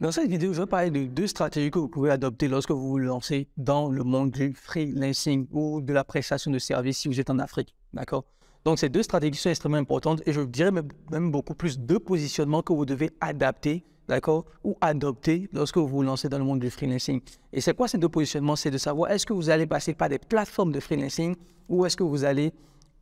Dans cette vidéo, je vais parler de deux stratégies que vous pouvez adopter lorsque vous vous lancez dans le monde du freelancing ou de la prestation de services si vous êtes en Afrique. D'accord Donc, ces deux stratégies sont extrêmement importantes et je dirais même beaucoup plus de positionnements que vous devez adapter, d'accord Ou adopter lorsque vous vous lancez dans le monde du freelancing. Et c'est quoi ces deux positionnements C'est de savoir est-ce que vous allez passer par des plateformes de freelancing ou est-ce que vous allez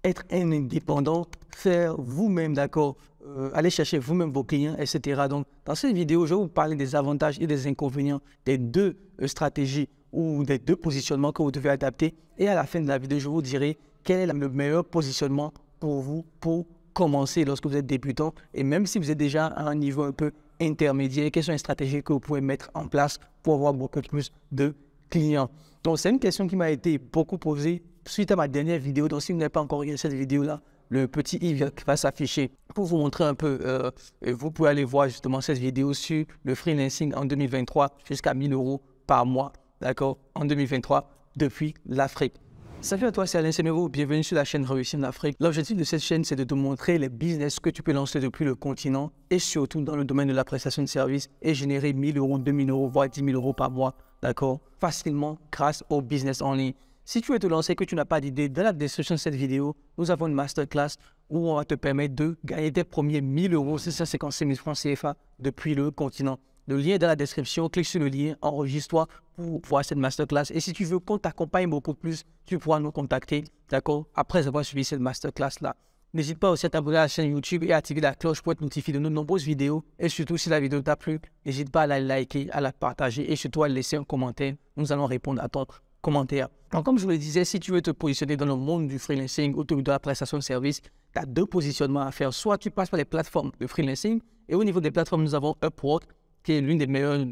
être indépendant faire vous-même, d'accord euh, aller chercher vous-même vos clients, etc. Donc, dans cette vidéo, je vais vous parler des avantages et des inconvénients des deux euh, stratégies ou des deux positionnements que vous devez adapter. Et à la fin de la vidéo, je vous dirai quel est le meilleur positionnement pour vous pour commencer lorsque vous êtes débutant et même si vous êtes déjà à un niveau un peu intermédiaire, quelles sont les stratégies que vous pouvez mettre en place pour avoir beaucoup plus de clients. Donc, c'est une question qui m'a été beaucoup posée suite à ma dernière vidéo. Donc, si vous n'avez pas encore regardé cette vidéo-là, le petit i va s'afficher. Pour vous montrer un peu, euh, vous pouvez aller voir justement cette vidéo sur le freelancing en 2023 jusqu'à 1000 euros par mois, d'accord, en 2023 depuis l'Afrique. Salut à toi, c'est Alain nouveau bienvenue sur la chaîne Réussir en L'objectif de cette chaîne, c'est de te montrer les business que tu peux lancer depuis le continent et surtout dans le domaine de la prestation de services et générer 1000 euros, 2000 euros, voire 10 000 euros par mois, d'accord, facilement grâce au business en ligne. Si tu veux te lancer et que tu n'as pas d'idée, dans la description de cette vidéo, nous avons une masterclass où on va te permettre de gagner tes premiers 1000 euros, c'est 000 francs CFA depuis le continent. Le lien est dans la description, clique sur le lien, enregistre-toi pour voir cette masterclass. Et si tu veux qu'on t'accompagne beaucoup plus, tu pourras nous contacter, d'accord, après avoir suivi cette masterclass-là. N'hésite pas aussi à t'abonner à la chaîne YouTube et à activer la cloche pour être notifié de nos nombreuses vidéos. Et surtout, si la vidéo t'a plu, n'hésite pas à la liker, à la partager et surtout à laisser un commentaire. Nous allons répondre à ton commentaire. Donc, comme je le disais, si tu veux te positionner dans le monde du freelancing ou de la prestation de service, tu as deux positionnements à faire. Soit tu passes par les plateformes de freelancing, et au niveau des plateformes, nous avons Upwork, qui est l'une des meilleures,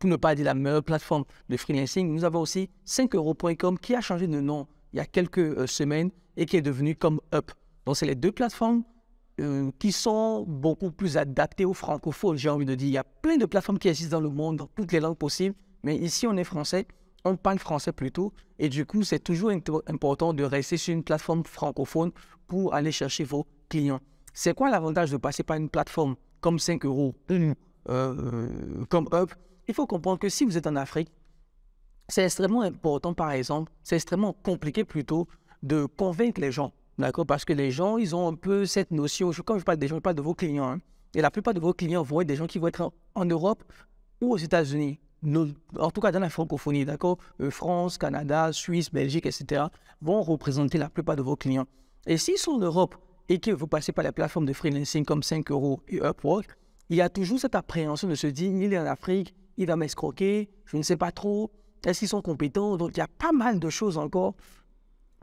pour ne pas dire la meilleure plateforme de freelancing. Nous avons aussi 5euros.com qui a changé de nom il y a quelques euh, semaines et qui est devenu comme Up. Donc, c'est les deux plateformes euh, qui sont beaucoup plus adaptées aux francophones, j'ai envie de dire. Il y a plein de plateformes qui existent dans le monde, dans toutes les langues possibles, mais ici, on est français on parle français plutôt. Et du coup, c'est toujours important de rester sur une plateforme francophone pour aller chercher vos clients. C'est quoi l'avantage de passer par une plateforme comme 5 euros, euh, comme Up Il faut comprendre que si vous êtes en Afrique, c'est extrêmement important, par exemple, c'est extrêmement compliqué plutôt de convaincre les gens. D'accord Parce que les gens, ils ont un peu cette notion. Quand je parle des gens, je parle de vos clients. Hein, et la plupart de vos clients vont être des gens qui vont être en Europe ou aux États-Unis en tout cas dans la francophonie, d'accord euh, France, Canada, Suisse, Belgique, etc., vont représenter la plupart de vos clients. Et s'ils sont en Europe et que vous passez par les plateformes de freelancing comme 5 euros et Upwork, il y a toujours cette appréhension de se dire il est en Afrique, il va m'escroquer, je ne sais pas trop, est-ce qu'ils sont compétents Donc il y a pas mal de choses encore,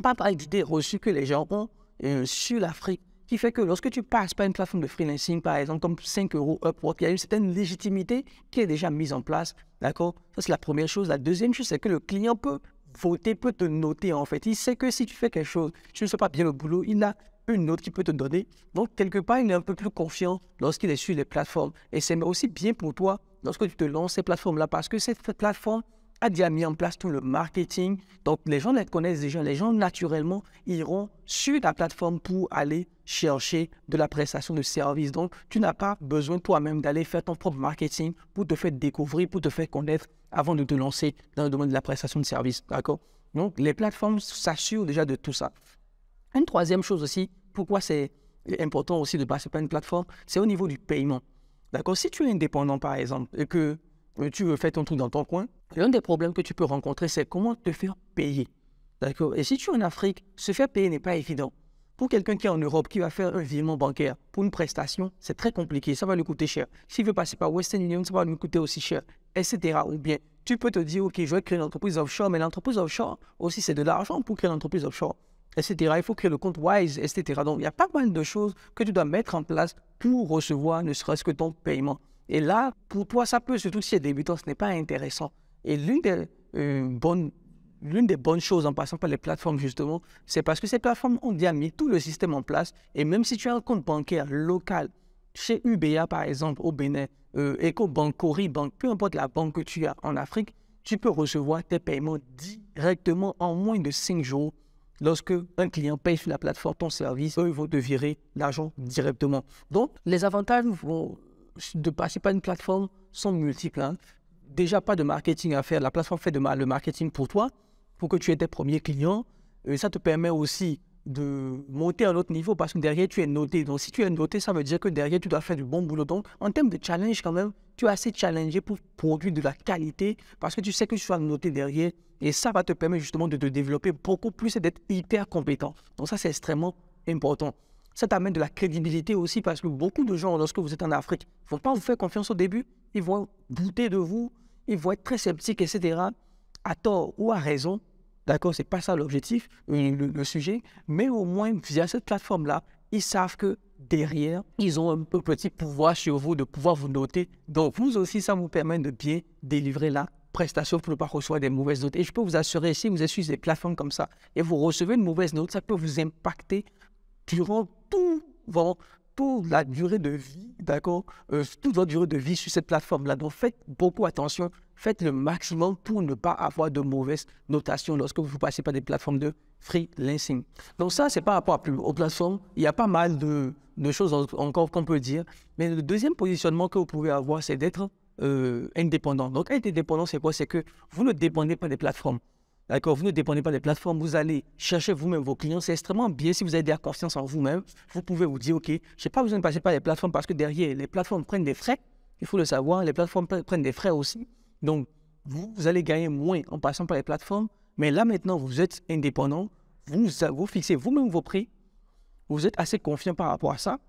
pas mal d'idées reçues que les gens ont euh, sur l'Afrique qui fait que lorsque tu passes par une plateforme de freelancing, par exemple, comme 5 euros Upwork, il y a une certaine légitimité qui est déjà mise en place. D'accord Ça, c'est la première chose. La deuxième chose, c'est que le client peut voter, peut te noter, en fait. Il sait que si tu fais quelque chose, tu ne sais pas bien le boulot, il a une note qui peut te donner. Donc, quelque part, il est un peu plus confiant lorsqu'il est sur les plateformes. Et c'est aussi bien pour toi lorsque tu te lances ces plateformes-là, parce que cette plateforme, a déjà mis en place tout le marketing. Donc, les gens les connaissent déjà. Les gens, naturellement, iront sur la plateforme pour aller chercher de la prestation de service. Donc, tu n'as pas besoin toi-même d'aller faire ton propre marketing pour te faire découvrir, pour te faire connaître avant de te lancer dans le domaine de la prestation de service. D'accord Donc, les plateformes s'assurent déjà de tout ça. Une troisième chose aussi, pourquoi c'est important aussi de passer par une plateforme, c'est au niveau du paiement. D'accord Si tu es indépendant, par exemple, et que euh, tu veux faire ton truc dans ton coin, l'un des problèmes que tu peux rencontrer, c'est comment te faire payer. Et si tu es en Afrique, se faire payer n'est pas évident. Pour quelqu'un qui est en Europe, qui va faire un virement bancaire pour une prestation, c'est très compliqué, ça va lui coûter cher. S'il veut passer par Western Union, ça va lui coûter aussi cher, etc. Ou bien, tu peux te dire, OK, je vais créer une entreprise offshore, mais l'entreprise offshore aussi, c'est de l'argent pour créer une entreprise offshore, etc. Il faut créer le compte Wise, etc. Donc, il y a pas mal de choses que tu dois mettre en place pour recevoir ne serait-ce que ton paiement. Et là, pour toi, ça peut, surtout si tu es débutant, ce n'est pas intéressant. Et l'une des, euh, bonnes, l'une des bonnes choses en passant par les plateformes, justement, c'est parce que ces plateformes ont déjà mis tout le système en place. Et même si tu as un compte bancaire local, chez UBA, par exemple, au Bénin, euh, EcoBank, Bank, peu importe la banque que tu as en Afrique, tu peux recevoir tes paiements directement en moins de 5 jours lorsque un client paye sur la plateforme ton service, eux, ils vont te virer l'argent directement. Donc, les avantages vont de passer par une plateforme sans multiple. Hein. Déjà, pas de marketing à faire. La plateforme fait de, le marketing pour toi, pour que tu aies tes premiers clients. ça te permet aussi de monter à un autre niveau parce que derrière, tu es noté. Donc, si tu es noté, ça veut dire que derrière, tu dois faire du bon boulot. Donc, en termes de challenge, quand même, tu es assez challengé pour produire de la qualité parce que tu sais que tu sois noté derrière. Et ça va te permettre justement de te développer beaucoup plus et d'être hyper compétent. Donc, ça, c'est extrêmement important ça t'amène de la crédibilité aussi parce que beaucoup de gens, lorsque vous êtes en Afrique, ne vont pas vous faire confiance au début. Ils vont douter de vous, ils vont être très sceptiques, etc. À tort ou à raison. D'accord, c'est pas ça l'objectif, euh, le, sujet. Mais au moins, via cette plateforme-là, ils savent que derrière, ils ont un peu petit pouvoir sur vous de pouvoir vous noter. Donc, vous aussi, ça vous permet de bien délivrer la prestation pour ne pas recevoir des mauvaises notes. Et je peux vous assurer, si vous êtes sur des plateformes comme ça et vous recevez une mauvaise note, ça peut vous impacter durant tout, toute la durée de vie, d'accord euh, Toute votre durée de vie sur cette plateforme-là. Donc, faites beaucoup attention. Faites le maximum pour ne pas avoir de mauvaises notations lorsque vous passez par des plateformes de freelancing. Donc, ça, c'est par rapport aux plateformes. Il y a pas mal de, choses encore qu'on peut dire. Mais le deuxième positionnement que vous pouvez avoir, c'est d'être euh, indépendant. Donc, être indépendant, c'est quoi C'est que vous ne dépendez pas des plateformes. D'accord Vous ne dépendez pas des plateformes. Vous allez chercher vous-même vos clients. C'est extrêmement bien si vous avez de la confiance en vous-même. Vous pouvez vous dire, OK, je n'ai pas besoin de passer par les plateformes parce que derrière, les plateformes prennent des frais. Il faut le savoir. Les plateformes prennent des frais aussi. Donc, vous, vous allez gagner moins en passant par les plateformes. Mais là, maintenant, vous êtes indépendant. Vous, vous fixez vous-même vos prix. Vous êtes assez confiant par rapport à ça.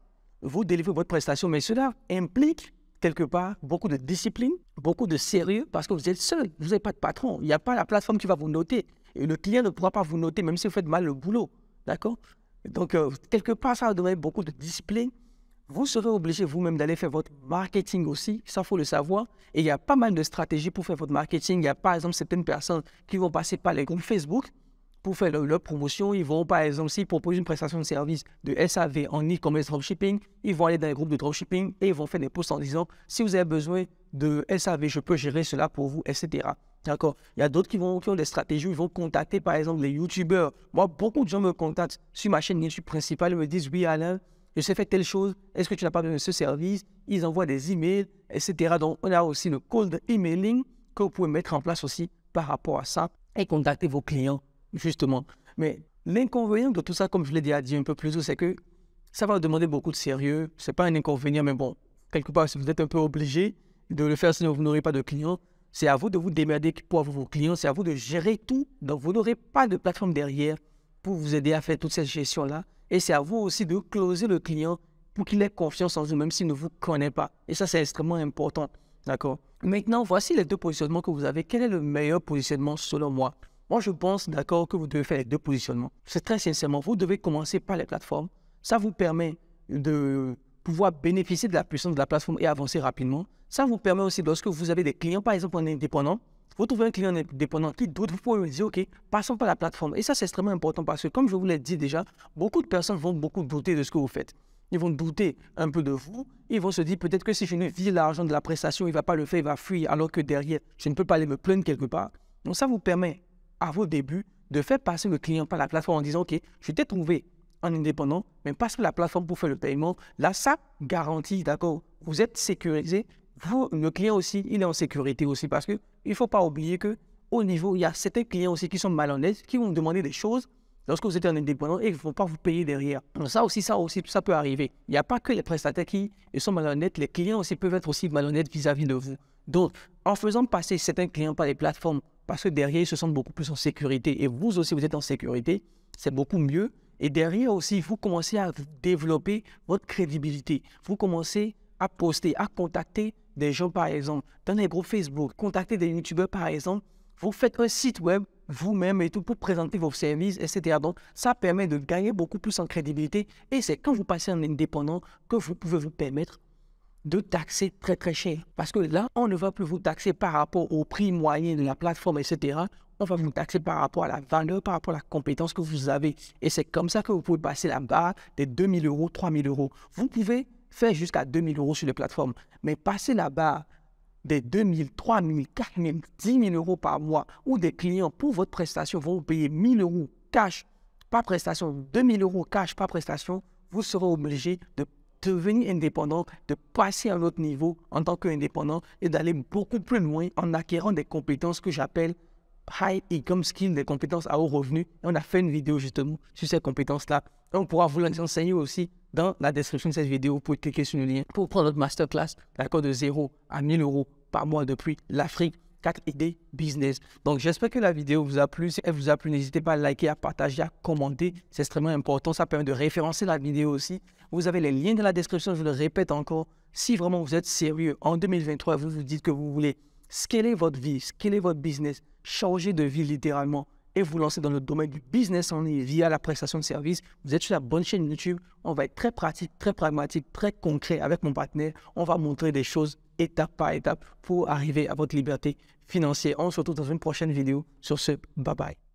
Vous délivrez votre prestation. Mais cela implique quelque part beaucoup de discipline, beaucoup de sérieux, parce que vous êtes seul, vous n'avez pas de patron, il n'y a pas la plateforme qui va vous noter. Et le client ne pourra pas vous noter, même si vous faites mal le boulot. D'accord Donc, euh, quelque part, ça va demander beaucoup de discipline. Vous serez obligé vous-même d'aller faire votre marketing aussi, ça faut le savoir. Et il y a pas mal de stratégies pour faire votre marketing. Il y a par exemple certaines personnes qui vont passer par les groupes Facebook pour faire leur, promotion, ils vont, par exemple, s'ils proposent une prestation de service de SAV en e-commerce dropshipping, ils vont aller dans les groupes de dropshipping et ils vont faire des posts en disant si vous avez besoin de SAV, je peux gérer cela pour vous, etc. D'accord Il y a d'autres qui, vont, qui ont des stratégies où ils vont contacter, par exemple, les YouTubeurs. Moi, beaucoup de gens me contactent sur ma chaîne YouTube principale et me disent oui, Alain, je sais faire telle chose, est-ce que tu n'as pas besoin de ce service Ils envoient des emails, etc. Donc, on a aussi le cold emailing que vous pouvez mettre en place aussi par rapport à ça et contacter vos clients Justement. Mais l'inconvénient de tout ça, comme je l'ai déjà dit un peu plus tôt, c'est que ça va demander beaucoup de sérieux. Ce n'est pas un inconvénient, mais bon, quelque part, si vous êtes un peu obligé de le faire sinon vous n'aurez pas de clients, c'est à vous de vous démerder pour avoir vos clients, c'est à vous de gérer tout. Donc, vous n'aurez pas de plateforme derrière pour vous aider à faire toute cette gestion-là. Et c'est à vous aussi de closer le client pour qu'il ait confiance en vous, même s'il ne vous connaît pas. Et ça, c'est extrêmement important. D'accord Maintenant, voici les deux positionnements que vous avez. Quel est le meilleur positionnement selon moi moi, je pense, d'accord, que vous devez faire les deux positionnements. C'est très sincèrement, vous devez commencer par les plateformes. Ça vous permet de pouvoir bénéficier de la puissance de la plateforme et avancer rapidement. Ça vous permet aussi, lorsque vous avez des clients, par exemple, en indépendant, vous trouvez un client indépendant qui doute, vous pouvez lui dire, OK, passons par la plateforme. Et ça, c'est extrêmement important parce que, comme je vous l'ai dit déjà, beaucoup de personnes vont beaucoup douter de ce que vous faites. Ils vont douter un peu de vous. Ils vont se dire, peut-être que si je ne vis l'argent de la prestation, il ne va pas le faire, il va fuir, alors que derrière, je ne peux pas aller me plaindre quelque part. Donc, ça vous permet à vos débuts de faire passer le client par la plateforme en disant, OK, je t'ai trouvé en indépendant, mais parce que la plateforme pour faire le paiement. Là, ça garantit, d'accord, vous êtes sécurisé. Vous, le client aussi, il est en sécurité aussi parce qu'il ne faut pas oublier que au niveau, il y a certains clients aussi qui sont malhonnêtes, qui vont demander des choses lorsque vous êtes un indépendant et ne vont pas vous payer derrière. Ça aussi, ça aussi, ça peut arriver. Il n'y a pas que les prestataires qui sont malhonnêtes, les clients aussi peuvent être aussi malhonnêtes vis-à-vis de vous. Donc, en faisant passer certains clients par les plateformes, parce que derrière, ils se sentent beaucoup plus en sécurité, et vous aussi, vous êtes en sécurité, c'est beaucoup mieux. Et derrière aussi, vous commencez à développer votre crédibilité. Vous commencez à poster, à contacter des gens, par exemple, dans les groupes Facebook, contacter des YouTubeurs, par exemple. Vous faites un site web vous-même et tout pour présenter vos services, etc. Donc, ça permet de gagner beaucoup plus en crédibilité. Et c'est quand vous passez en indépendant que vous pouvez vous permettre de taxer très très cher. Parce que là, on ne va plus vous taxer par rapport au prix moyen de la plateforme, etc. On va vous taxer par rapport à la valeur, par rapport à la compétence que vous avez. Et c'est comme ça que vous pouvez passer la barre des 2000 euros, 3000 euros. Vous pouvez faire jusqu'à 2000 euros sur les plateformes. Mais passer la barre des 2 000, 3 000, 4 000, 10 000 euros par mois ou des clients pour votre prestation vont vous payer 1 000 euros cash par prestation, 2000 000 euros cash par prestation, vous serez obligé de devenir indépendant, de passer à un autre niveau en tant qu'indépendant et d'aller beaucoup plus loin en acquérant des compétences que j'appelle high income skills, des compétences à haut revenu. Et on a fait une vidéo justement sur ces compétences-là. On pourra vous enseigner aussi dans la description de cette vidéo. Vous pouvez cliquer sur le lien pour prendre notre masterclass, d'accord, de 0 à 1000 euros par mois depuis l'Afrique. 4 idées business. Donc j'espère que la vidéo vous a plu. Si elle vous a plu, n'hésitez pas à liker, à partager, à commenter. C'est extrêmement important. Ça permet de référencer la vidéo aussi. Vous avez les liens dans la description, je le répète encore. Si vraiment vous êtes sérieux, en 2023, vous vous dites que vous voulez scaler votre vie, scaler votre business, changer de vie littéralement et vous lancer dans le domaine du business en ligne via la prestation de services, vous êtes sur la bonne chaîne YouTube. On va être très pratique, très pragmatique, très concret avec mon partenaire. On va montrer des choses étape par étape pour arriver à votre liberté financière. On se retrouve dans une prochaine vidéo. Sur ce, bye bye.